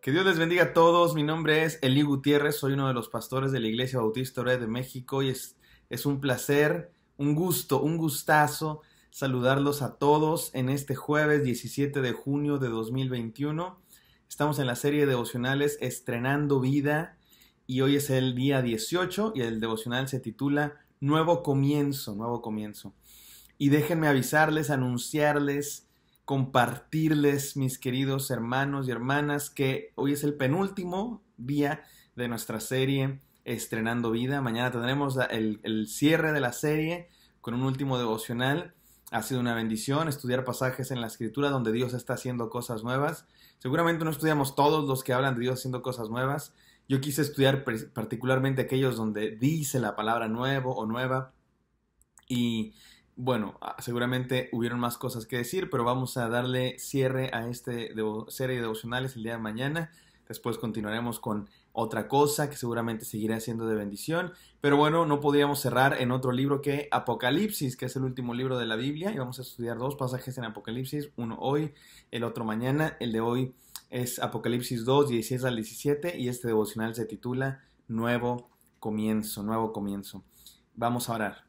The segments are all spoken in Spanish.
Que Dios les bendiga a todos. Mi nombre es Eli Gutiérrez, soy uno de los pastores de la Iglesia Bautista Red de México y es, es un placer, un gusto, un gustazo saludarlos a todos en este jueves 17 de junio de 2021. Estamos en la serie de devocionales Estrenando Vida y hoy es el día 18 y el devocional se titula nuevo comienzo, nuevo comienzo. Y déjenme avisarles, anunciarles, compartirles, mis queridos hermanos y hermanas, que hoy es el penúltimo día de nuestra serie Estrenando Vida. Mañana tendremos el, el cierre de la serie con un último devocional. Ha sido una bendición estudiar pasajes en la escritura donde Dios está haciendo cosas nuevas. Seguramente no estudiamos todos los que hablan de Dios haciendo cosas nuevas, yo quise estudiar particularmente aquellos donde dice la palabra nuevo o nueva. Y bueno, ah, seguramente hubieron más cosas que decir, pero vamos a darle cierre a esta serie de devocionales el día de mañana. Después continuaremos con otra cosa que seguramente seguirá siendo de bendición. Pero bueno, no podíamos cerrar en otro libro que Apocalipsis, que es el último libro de la Biblia. Y vamos a estudiar dos pasajes en Apocalipsis, uno hoy, el otro mañana, el de hoy es Apocalipsis 2, 16 al 17 y este devocional se titula Nuevo Comienzo, Nuevo Comienzo. Vamos a orar.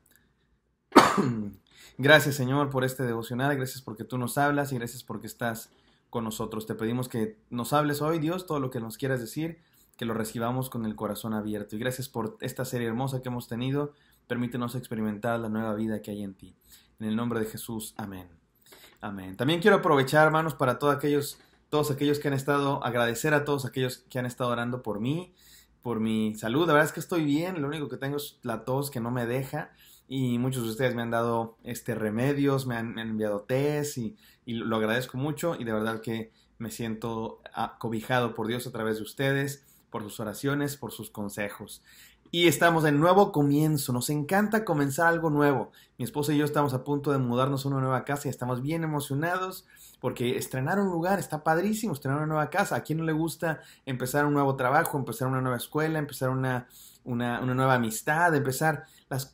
gracias Señor por este devocional, gracias porque tú nos hablas y gracias porque estás con nosotros. Te pedimos que nos hables hoy Dios todo lo que nos quieras decir, que lo recibamos con el corazón abierto. Y gracias por esta serie hermosa que hemos tenido. Permítenos experimentar la nueva vida que hay en ti. En el nombre de Jesús, amén. Amén. También quiero aprovechar, hermanos, para todos aquellos todos aquellos que han estado, agradecer a todos aquellos que han estado orando por mí, por mi salud. La verdad es que estoy bien, lo único que tengo es la tos que no me deja y muchos de ustedes me han dado este remedios, me han, enviado test y, y, lo agradezco mucho y de verdad que me siento acobijado ah, por Dios a través de ustedes, por sus oraciones, por sus consejos. Y estamos en nuevo comienzo. Nos encanta comenzar algo nuevo. Mi esposa y yo estamos a punto de mudarnos a una nueva casa y estamos bien emocionados porque estrenar un lugar está padrísimo, estrenar una nueva casa. ¿A quién no le gusta empezar un nuevo trabajo, empezar una nueva escuela, empezar una, una, nueva amistad, empezar,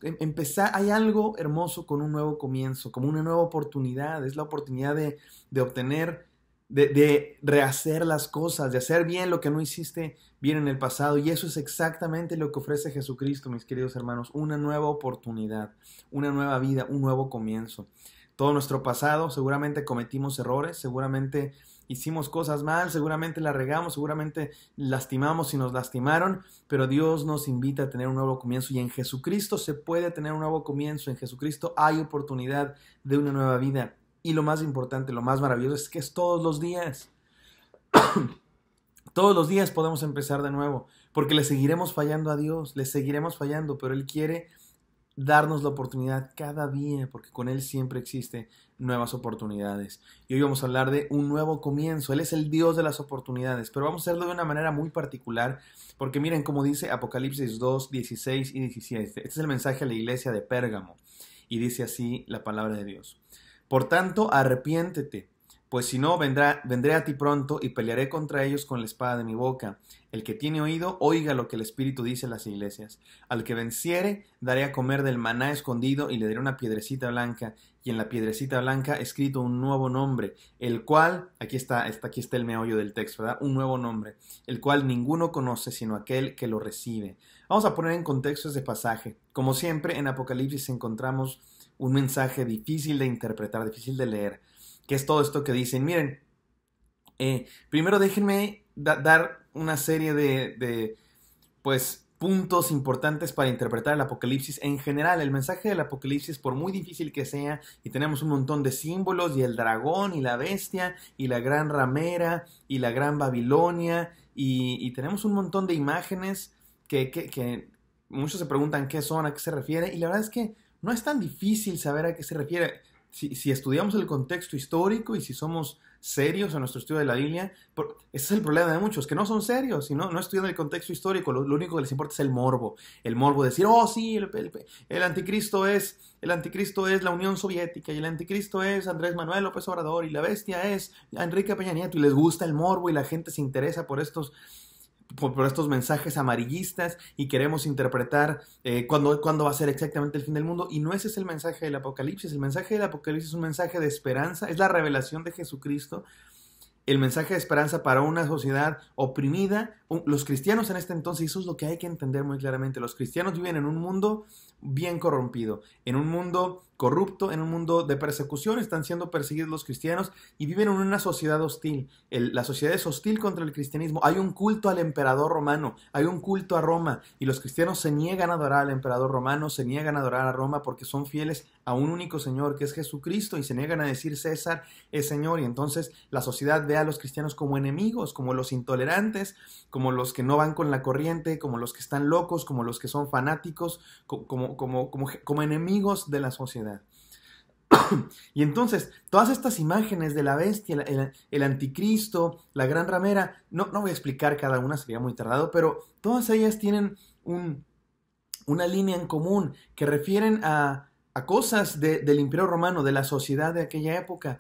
em, empezar... Hay algo hermoso con un nuevo comienzo, como una nueva oportunidad. Es la oportunidad de obtener de, rehacer las cosas, de hacer bien lo que no hiciste bien en el pasado. Y eso es exactamente lo que ofrece Jesucristo, mis queridos hermanos, una nueva oportunidad, una nueva vida, un nuevo comienzo. Todo nuestro pasado, seguramente cometimos errores, seguramente hicimos cosas mal, seguramente la regamos, seguramente lastimamos y nos lastimaron, pero Dios nos invita a tener un nuevo comienzo y en Jesucristo se puede tener un nuevo comienzo, en Jesucristo hay oportunidad de una nueva vida, y lo más importante, lo más maravilloso es que es todos los días. todos los días podemos empezar de nuevo, porque le seguiremos fallando a Dios, le seguiremos fallando, pero Él quiere darnos la oportunidad cada día, porque con Él siempre existen nuevas oportunidades. Y hoy vamos a hablar de un nuevo comienzo. Él es el Dios de las oportunidades, pero vamos a hacerlo de una manera muy particular, porque miren cómo dice Apocalipsis 2, 16 y 17. Este es el mensaje a la iglesia de Pérgamo, y dice así la palabra de Dios. Por tanto, arrepiéntete, pues si no, vendrá, vendré a ti pronto y pelearé contra ellos con la espada de mi boca. El que tiene oído, oiga lo que el Espíritu dice a las iglesias. Al que venciere, daré a comer del maná escondido y le daré una piedrecita blanca, y en la piedrecita blanca escrito un nuevo nombre, el cual, aquí está, está aquí está el meollo del texto, ¿verdad? Un nuevo nombre, el cual ninguno conoce sino aquel que lo recibe. Vamos a poner en contexto este pasaje. Como siempre, en Apocalipsis encontramos un mensaje difícil de interpretar, difícil de leer, que es todo esto que dicen. Miren, eh, primero déjenme dar una serie de, pues, puntos importantes para interpretar el Apocalipsis en general. El mensaje del Apocalipsis, por muy difícil que sea, y tenemos un montón de símbolos, y el dragón, y la bestia, y la gran ramera, y la gran Babilonia, y, tenemos un montón de imágenes que, que muchos se preguntan qué son, a qué se refiere, y la verdad es que no es tan difícil saber a qué se refiere. Si, estudiamos el contexto histórico y si somos serios en nuestro estudio de la Biblia, ese es el problema de muchos, que no son serios, y no estudian el contexto histórico, lo, único que les importa es el morbo, el morbo de decir, oh sí, el, el, anticristo es, el anticristo es la Unión Soviética, y el anticristo es Andrés Manuel López Obrador, y la bestia es Enrique Peña Nieto, y les gusta el morbo, y la gente se interesa por estos, por, estos mensajes amarillistas y queremos interpretar eh, cuándo, va a ser exactamente el fin del mundo. Y no ese es el mensaje del Apocalipsis. El mensaje del Apocalipsis es un mensaje de esperanza, es la revelación de Jesucristo. El mensaje de esperanza para una sociedad oprimida. Los cristianos en este entonces, eso es lo que hay que entender muy claramente. Los cristianos viven en un mundo bien corrompido, en un mundo corrupto, en un mundo de persecución, están siendo perseguidos los cristianos y viven en una sociedad hostil. la sociedad es hostil contra el cristianismo. Hay un culto al emperador romano, hay un culto a Roma y los cristianos se niegan a adorar al emperador romano, se niegan a adorar a Roma porque son fieles a un único Señor que es Jesucristo y se niegan a decir César es Señor y entonces la sociedad ve a los cristianos como enemigos, como los intolerantes, como los que no van con la corriente, como los que están locos, como los que son fanáticos, como enemigos de la sociedad y entonces, todas estas imágenes de la bestia, el, anticristo, la gran ramera, no, no voy a explicar cada una, sería muy tardado, pero todas ellas tienen un, una línea en común que refieren a, a cosas del imperio romano, de la sociedad de aquella época,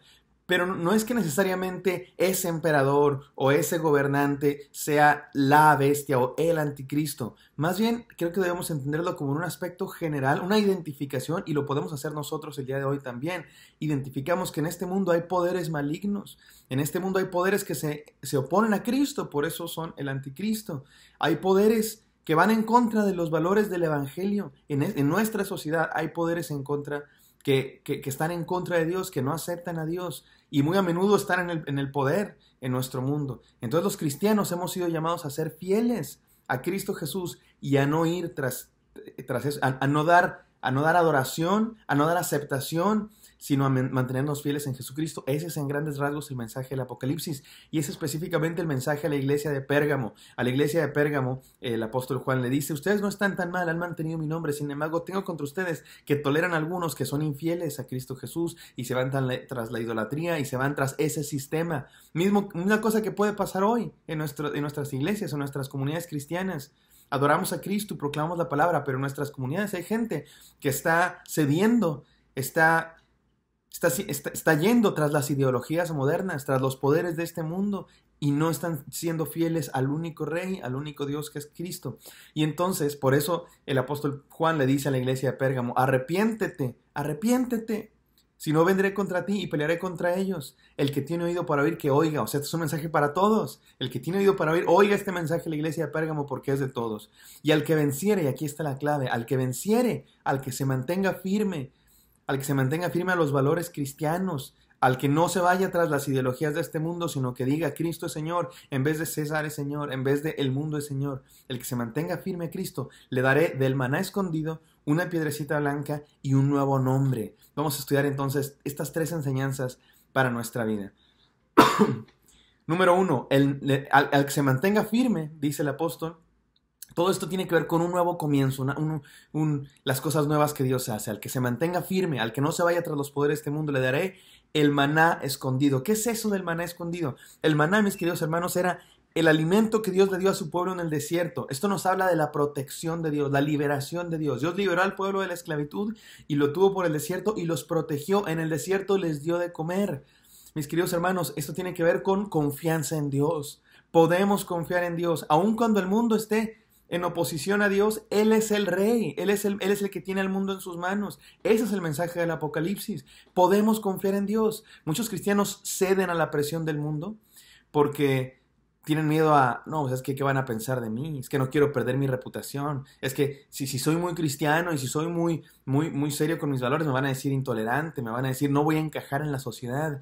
pero no es que necesariamente ese emperador o ese gobernante sea la bestia o el anticristo. Más bien, creo que debemos entenderlo como un aspecto general, una identificación, y lo podemos hacer nosotros el día de hoy también. Identificamos que en este mundo hay poderes malignos, en este mundo hay poderes que se, oponen a Cristo, por eso son el anticristo. Hay poderes que van en contra de los valores del Evangelio. En, nuestra sociedad hay poderes en contra que, están en contra de Dios, que no aceptan a Dios y muy a menudo están en el, poder en nuestro mundo. Entonces los cristianos hemos sido llamados a ser fieles a Cristo Jesús y a no ir tras, eso, no dar, a no dar adoración, a no dar aceptación sino a mantenernos fieles en Jesucristo. Ese es en grandes rasgos el mensaje del Apocalipsis y es específicamente el mensaje a la iglesia de Pérgamo. A la iglesia de Pérgamo, el apóstol Juan le dice, ustedes no están tan mal, han mantenido mi nombre, sin embargo, tengo contra ustedes que toleran algunos que son infieles a Cristo Jesús y se van tras la idolatría y se van tras ese sistema. Mismo, una cosa que puede pasar hoy en, nuestro, en nuestras iglesias, en nuestras comunidades cristianas adoramos a Cristo, proclamamos la palabra, pero en nuestras comunidades hay gente que está cediendo, está está, yendo tras las ideologías modernas, tras los poderes de este mundo y no están siendo fieles al único rey, al único Dios que es Cristo. Y entonces, por eso el apóstol Juan le dice a la iglesia de Pérgamo, arrepiéntete, arrepiéntete. Si no, vendré contra ti y pelearé contra ellos. El que tiene oído para oír, que oiga. O sea, este es un mensaje para todos. El que tiene oído para oír, oiga este mensaje a la iglesia de Pérgamo porque es de todos. Y al que venciere, y aquí está la clave, al que venciere, al que se mantenga firme, al que se mantenga firme a los valores cristianos, al que no se vaya tras las ideologías de este mundo, sino que diga Cristo es Señor, en vez de César es Señor, en vez de el mundo es Señor. El que se mantenga firme a Cristo, le daré del maná escondido, una piedrecita blanca y un nuevo nombre. Vamos a estudiar entonces estas tres enseñanzas para nuestra vida. Número uno, al, que se mantenga firme, dice el apóstol, todo esto tiene que ver con un nuevo comienzo, las cosas nuevas que Dios hace. Al que se mantenga firme, al que no se vaya tras los poderes de este mundo, le daré el maná escondido. ¿Qué es eso del maná escondido? El maná, mis queridos hermanos, era el alimento que Dios le dio a su pueblo en el desierto. Esto nos habla de la protección de Dios, la liberación de Dios. Dios liberó al pueblo de la esclavitud y lo tuvo por el desierto y los protegió. En el desierto les dio de comer. Mis queridos hermanos, esto tiene que ver con confianza en Dios. Podemos confiar en Dios, aun cuando el mundo esté en oposición a Dios, Él es el rey, Él es el, Él es el que tiene al mundo en sus manos. Ese es el mensaje del Apocalipsis. Podemos confiar en Dios. Muchos cristianos ceden a la presión del mundo porque tienen miedo a, no, pues es que qué van a pensar de mí, es que no quiero perder mi reputación, es que si, si soy muy cristiano y si soy muy, muy, muy serio con mis valores, me van a decir intolerante, me van a decir no voy a encajar en la sociedad.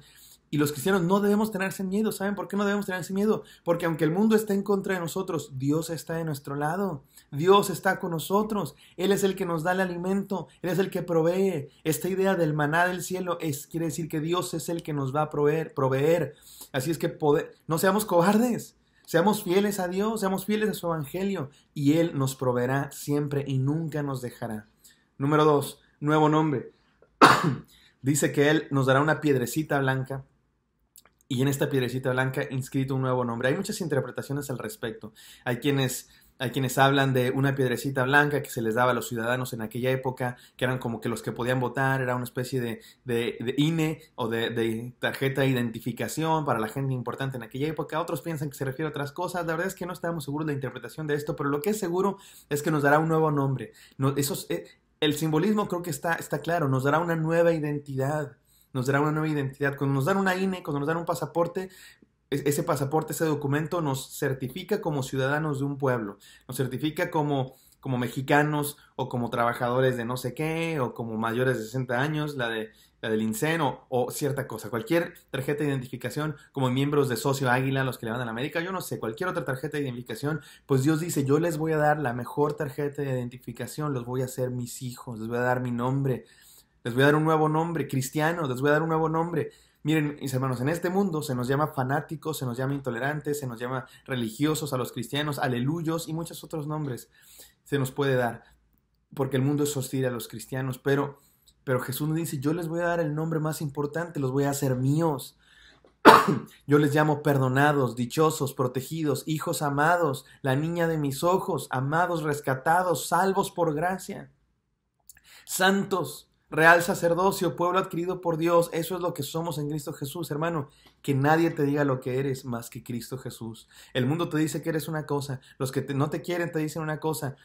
Y los cristianos no debemos tenerse miedo. ¿Saben por qué no debemos tenerse miedo? Porque aunque el mundo esté en contra de nosotros, Dios está de nuestro lado. Dios está con nosotros. Él es el que nos da el alimento. Él es el que provee. Esta idea del maná del cielo es, quiere decir que Dios es el que nos va a proveer. proveer. Así es que no seamos cobardes. Seamos fieles a Dios, seamos fieles a su evangelio y Él nos proveerá siempre y nunca nos dejará. Número dos, nuevo nombre. Dice que Él nos dará una piedrecita blanca y en esta piedrecita blanca inscrito un nuevo nombre. Hay muchas interpretaciones al respecto. Hay quienes, hay quienes hablan de una piedrecita blanca que se les daba a los ciudadanos en aquella época, que eran como que los que podían votar, era una especie de, de, INE e o de, tarjeta de identificación para la gente importante en aquella época. Otros piensan que se refiere a otras cosas. La verdad es que no estamos seguros de la interpretación de esto, pero lo que es seguro es que nos dará un nuevo nombre. No, esos, eh, el simbolismo creo que está, está claro, nos dará una nueva identidad nos dará una nueva identidad. Cuando nos dan una INE, cuando nos dan un pasaporte, ese pasaporte, ese documento nos certifica como ciudadanos de un pueblo, nos certifica como, como mexicanos o como trabajadores de no sé qué o como mayores de 60 años, la, de, la del INSEN o, cierta cosa, cualquier tarjeta de identificación como miembros de Socio Águila, los que le van a la América, yo no sé, cualquier otra tarjeta de identificación, pues Dios dice, yo les voy a dar la mejor tarjeta de identificación, los voy a hacer mis hijos, les voy a dar mi nombre, les voy a dar un nuevo nombre, cristianos, les voy a dar un nuevo nombre. Miren, mis hermanos, en este mundo se nos llama fanáticos, se nos llama intolerantes, se nos llama religiosos a los cristianos, aleluyos y muchos otros nombres se nos puede dar, porque el mundo es hostil a los cristianos, pero, pero Jesús nos dice, yo les voy a dar el nombre más importante, los voy a hacer míos. Yo les llamo perdonados, dichosos, protegidos, hijos amados, la niña de mis ojos, amados, rescatados, salvos por gracia, santos, real sacerdocio, pueblo adquirido por Dios. Eso es lo que somos en Cristo Jesús, hermano. Que nadie te diga lo que eres más que Cristo Jesús. El mundo te dice que eres una cosa. Los que no te quieren te dicen una cosa.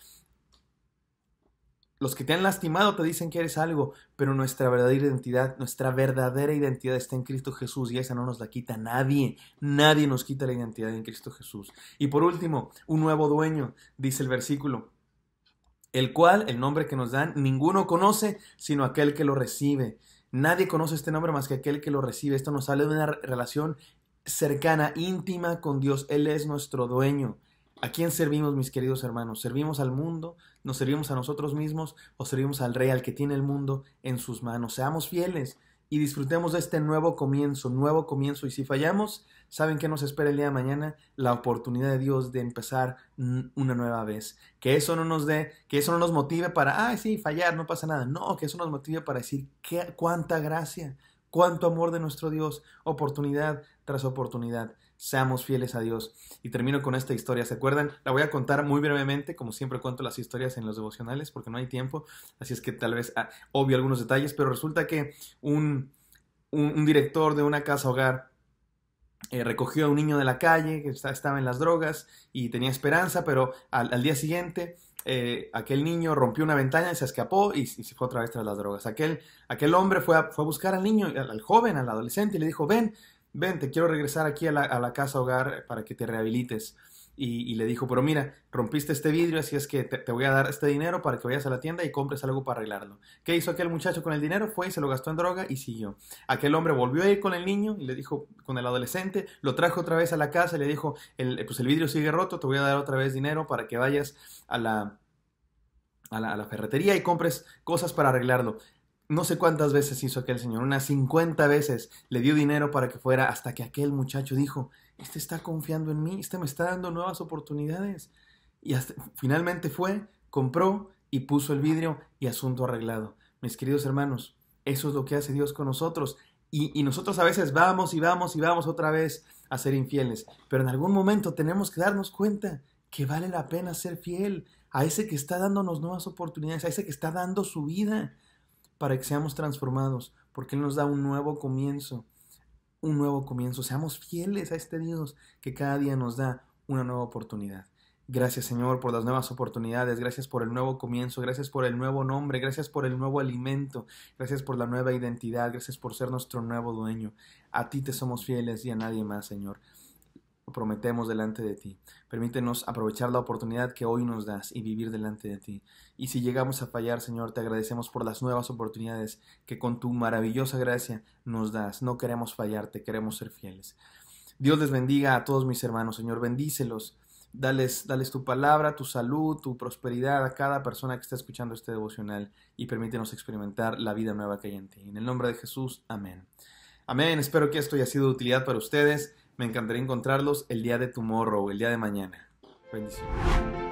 Los que te han lastimado te dicen que eres algo, pero nuestra verdadera identidad, nuestra verdadera identidad está en Cristo Jesús y esa no nos la quita nadie. Nadie nos quita la identidad en Cristo Jesús. Y por último, un nuevo dueño, dice el versículo el cual, el nombre que nos dan, ninguno conoce sino aquel que lo recibe. Nadie conoce este nombre más que aquel que lo recibe. Esto nos sale de una relación cercana, íntima con Dios. Él es nuestro dueño. ¿A quién servimos, mis queridos hermanos? ¿Servimos al mundo? ¿Nos servimos a nosotros mismos? ¿O servimos al Rey, al que tiene el mundo en sus manos? Seamos fieles y disfrutemos de este nuevo comienzo, nuevo comienzo. Y si fallamos, saben que nos espera el día de mañana la oportunidad de Dios de empezar una nueva vez. Que eso no nos dé, que eso no nos motive para, ay, sí, fallar, no pasa nada. No, que eso nos motive para decir, qué, cuánta gracia, cuánto amor de nuestro Dios, oportunidad tras oportunidad seamos fieles a Dios. Y termino con esta historia, ¿se acuerdan? La voy a contar muy brevemente, como siempre cuento las historias en los devocionales porque no hay tiempo, así es que tal vez ah, obvio algunos detalles, pero resulta que un, director de una casa hogar eh, recogió a un niño de la calle que estaba en las drogas y tenía esperanza, pero al, día siguiente... Eh, aquel niño rompió una ventana y se escapó y, se fue otra vez tras las drogas. Aquel, hombre fue a, buscar al niño, al, joven, al adolescente, y le dijo, ven, vente, quiero regresar aquí a la, casa hogar para que te rehabilites. Y, le dijo, pero mira, rompiste este vidrio, así es que te, voy a dar este dinero para que vayas a la tienda y compres algo para arreglarlo. ¿Qué hizo aquel muchacho con el dinero? Fue y se lo gastó en droga y siguió. Aquel hombre volvió a ir con el niño y le dijo, con el adolescente, lo trajo otra vez a la casa y le dijo, eh, pues el vidrio sigue roto, te voy a dar otra vez dinero para que vayas a la, a la, a la ferretería y compres cosas para arreglarlo no sé cuántas veces hizo aquel señor, unas 50 veces le dio dinero para que fuera hasta que aquel muchacho dijo, este está confiando en mí, este me está dando nuevas oportunidades. Y finalmente fue, compró y puso el vidrio y asunto arreglado. Mis queridos hermanos, eso es lo que hace Dios con nosotros. y, nosotros a veces vamos y vamos y vamos otra vez a ser infieles. Pero en algún momento tenemos que darnos cuenta que vale la pena ser fiel a ese que está dándonos nuevas oportunidades, a ese que está dando su vida para que seamos transformados, porque Él nos da un nuevo comienzo, un nuevo comienzo. Seamos fieles a este Dios que cada día nos da una nueva oportunidad. Gracias Señor por las nuevas oportunidades, gracias por el nuevo comienzo, gracias por el nuevo nombre, gracias por el nuevo alimento, gracias por la nueva identidad, gracias por ser nuestro nuevo dueño. A ti te somos fieles y a nadie más, Señor prometemos delante de ti. Permítenos aprovechar la oportunidad que hoy nos das y vivir delante de ti. Y si llegamos a fallar, Señor, te agradecemos por las nuevas oportunidades que con tu maravillosa gracia nos das. No queremos fallarte, queremos ser fieles. Dios les bendiga a todos mis hermanos, Señor, bendícelos. Dales, dales, tu palabra, tu salud, tu prosperidad a cada persona que está escuchando este devocional y permítenos experimentar la vida nueva que hay en ti. En el nombre de Jesús, amén. Amén. Espero que esto haya sido de utilidad para ustedes. Me encantaría encontrarlos el día de tomorrow, el día de mañana. Bendiciones.